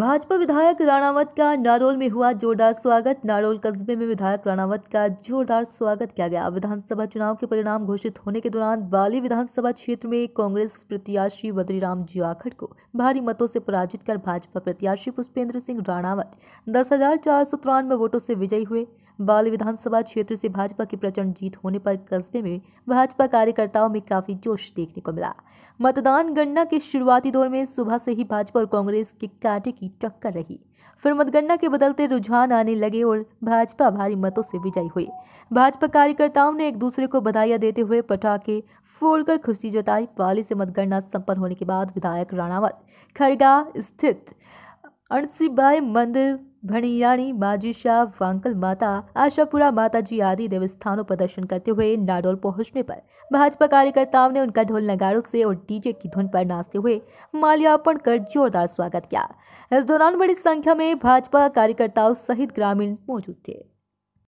भाजपा विधायक राणावत का नारोल में हुआ जोरदार स्वागत नारोल कस्बे में विधायक राणावत का जोरदार स्वागत किया गया विधानसभा चुनाव के परिणाम घोषित होने के दौरान बाली विधानसभा क्षेत्र में कांग्रेस प्रत्याशी बद्रीराम जियाखड़ को भारी मतों से पराजित कर भाजपा प्रत्याशी पुष्पेंद्र सिंह राणावत दस वोटों से विजयी हुए बाली विधानसभा क्षेत्र से भाजपा की प्रचंड जीत होने पर कस्बे में भाजपा कार्यकर्ताओं में काफी जोश देखने को मिला मतदान गणना के शुरुआती दौर में सुबह से ही भाजपा और कांग्रेस के कांटे की टक्कर रही फिर मतगणना के बदलते रुझान आने लगे और भाजपा भारी मतों से विजयी हुई भाजपा कार्यकर्ताओं ने एक दूसरे को बधाइयां देते हुए पटाखे फोड़कर खुशी जताई पाली से मतगणना संपन्न होने के बाद विधायक राणावत खरगा स्थित अणसीबाई मंदिर भणियाणी माजी शाह वांकल माता आशापुरा माता जी आदि देवस्थानों पर दर्शन करते हुए नाडोल पहुंचने पर भाजपा कार्यकर्ताओं ने उनका ढोल नगाड़ों से और डीजे की धुन पर नाचते हुए माल्यार्पण कर जोरदार स्वागत किया इस दौरान बड़ी संख्या में भाजपा कार्यकर्ताओं सहित ग्रामीण मौजूद थे